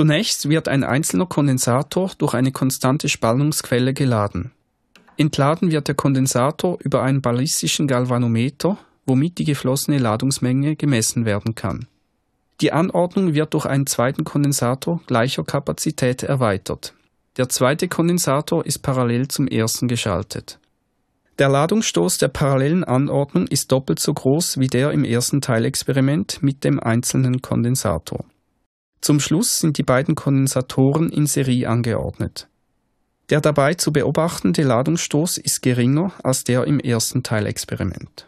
Zunächst wird ein einzelner Kondensator durch eine konstante Spannungsquelle geladen. Entladen wird der Kondensator über einen ballistischen Galvanometer, womit die geflossene Ladungsmenge gemessen werden kann. Die Anordnung wird durch einen zweiten Kondensator gleicher Kapazität erweitert. Der zweite Kondensator ist parallel zum ersten geschaltet. Der Ladungsstoß der parallelen Anordnung ist doppelt so groß wie der im ersten Teilexperiment mit dem einzelnen Kondensator. Zum Schluss sind die beiden Kondensatoren in Serie angeordnet. Der dabei zu beobachtende Ladungsstoß ist geringer als der im ersten Teilexperiment